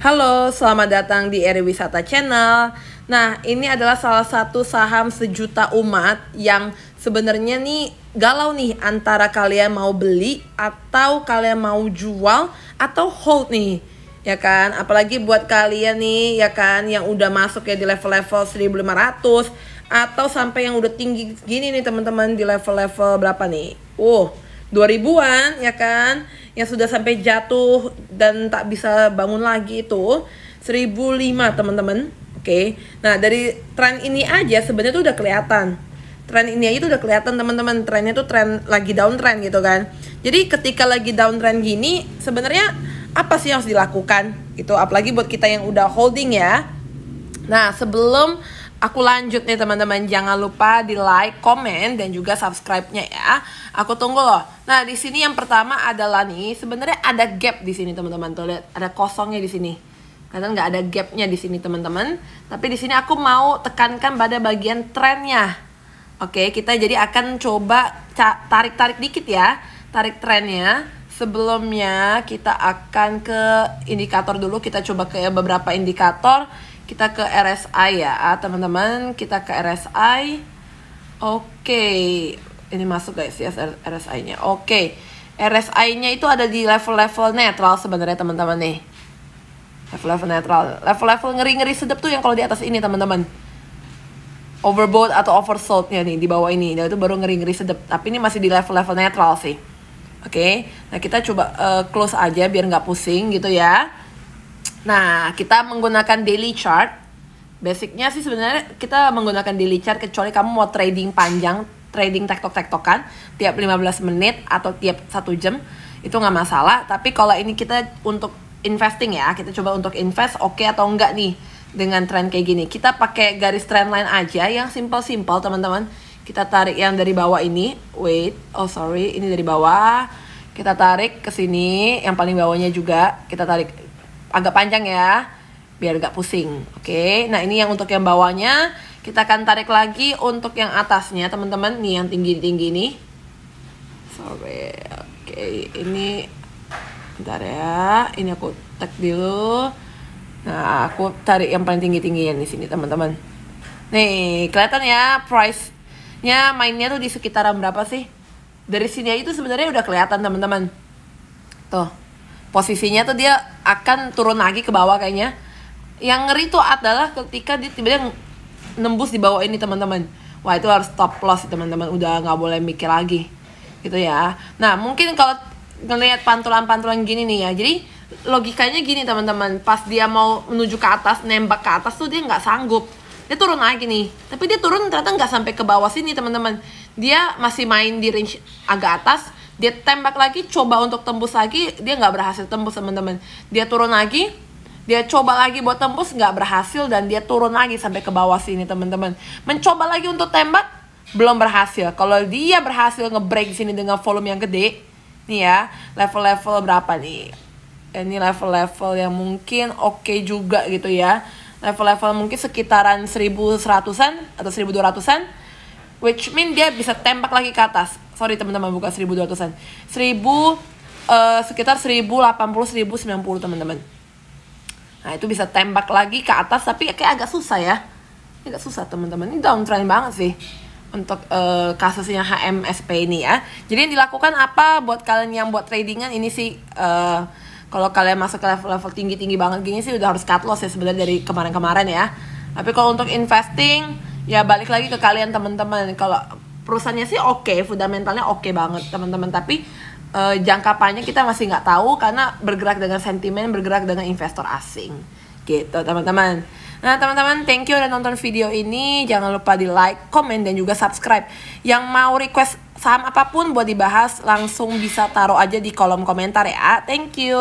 Halo, selamat datang di Eri Wisata Channel. Nah, ini adalah salah satu saham sejuta umat yang sebenarnya nih galau nih antara kalian mau beli atau kalian mau jual atau hold nih. Ya kan? Apalagi buat kalian nih ya kan yang udah masuk ya di level-level 1500 atau sampai yang udah tinggi gini nih teman-teman di level-level berapa nih? Uh, 2000-an ya kan yang sudah sampai jatuh dan tak bisa bangun lagi itu 1005 teman-teman oke okay. nah dari tren ini aja sebenarnya tuh udah kelihatan tren ini aja tuh udah kelihatan teman-teman trennya tuh tren lagi downtrend gitu kan jadi ketika lagi downtrend gini sebenarnya apa sih yang harus dilakukan Itu apalagi buat kita yang udah holding ya nah sebelum Aku lanjut nih teman-teman, jangan lupa di like, komen, dan juga subscribe-nya ya. Aku tunggu loh. Nah di sini yang pertama adalah nih, sebenarnya ada gap di sini teman-teman. Tuh lihat, ada kosongnya di sini. Karena nggak ada gapnya di sini teman-teman. Tapi di sini aku mau tekankan pada bagian trennya. Oke, kita jadi akan coba tarik-tarik dikit ya, tarik trennya sebelumnya kita akan ke indikator dulu kita coba ke beberapa indikator kita ke RSI ya, ah, teman-teman. Kita ke RSI. Oke, okay. ini masuk guys ya RSI-nya. Oke, okay. RSI-nya itu ada di level-level netral sebenarnya teman-teman nih. Level-level netral, level-level ngeri-ngeri sedap tuh yang kalau di atas ini teman-teman. Overbought atau oversold-nya nih di bawah ini, dan itu baru ngeri-ngeri sedap. Tapi ini masih di level-level netral sih. Oke, okay. nah kita coba uh, close aja biar nggak pusing gitu ya. Nah, kita menggunakan daily chart. Basicnya sih sebenarnya kita menggunakan daily chart kecuali kamu mau trading panjang, trading tektok-tektokan tiap 15 menit atau tiap satu jam itu nggak masalah. Tapi kalau ini kita untuk investing ya, kita coba untuk invest oke okay atau enggak nih dengan trend kayak gini. Kita pakai garis trend line aja yang simple-simple teman-teman. Kita tarik yang dari bawah ini. Wait, oh sorry, ini dari bawah. Kita tarik ke sini, yang paling bawahnya juga kita tarik agak panjang ya biar gak pusing oke okay? nah ini yang untuk yang bawahnya kita akan tarik lagi untuk yang atasnya teman-teman nih yang tinggi-tinggi nih. sorry oke okay. ini bentar ya ini aku tek dulu nah aku tarik yang paling tinggi-tinggi yang di sini teman-teman nih kelihatan ya price nya mainnya tuh di sekitaran berapa sih dari sini aja itu sebenarnya udah kelihatan teman-teman tuh posisinya tuh dia akan turun lagi ke bawah kayaknya yang ngeri itu adalah ketika dia tiba-tiba nembus di bawah ini teman-teman wah itu harus stop loss teman-teman udah nggak boleh mikir lagi gitu ya nah mungkin kalau ngelihat pantulan-pantulan gini nih ya jadi logikanya gini teman-teman pas dia mau menuju ke atas nembak ke atas tuh dia nggak sanggup dia turun lagi nih tapi dia turun ternyata nggak sampai ke bawah sini teman-teman dia masih main di range agak atas dia tembak lagi coba untuk tembus lagi dia nggak berhasil tembus teman-teman dia turun lagi dia coba lagi buat tembus nggak berhasil dan dia turun lagi sampai ke bawah sini teman-teman mencoba lagi untuk tembak belum berhasil kalau dia berhasil ngebreak sini dengan volume yang gede nih ya level-level berapa nih eh, ini level-level yang mungkin oke okay juga gitu ya level-level mungkin sekitaran 1100-an atau 1200-an which mean dia bisa tembak lagi ke atas sorry teman-teman bukan 1200-an 1000 uh, sekitar 1080 1090 teman-teman nah itu bisa tembak lagi ke atas tapi kayak agak susah ya agak susah teman-teman ini downtrend banget sih untuk uh, kasusnya HMSP ini ya jadi yang dilakukan apa buat kalian yang buat tradingan ini sih uh, kalau kalian masuk ke level-level tinggi-tinggi banget gini sih udah harus cut loss ya sebenarnya dari kemarin-kemarin ya tapi kalau untuk investing ya balik lagi ke kalian teman-teman kalau perusahaannya sih oke okay, fundamentalnya oke okay banget teman-teman tapi uh, jangka panjang kita masih nggak tahu karena bergerak dengan sentimen bergerak dengan investor asing gitu teman-teman Nah teman-teman thank you udah nonton video ini Jangan lupa di like, comment, dan juga subscribe Yang mau request saham apapun buat dibahas Langsung bisa taruh aja di kolom komentar ya Thank you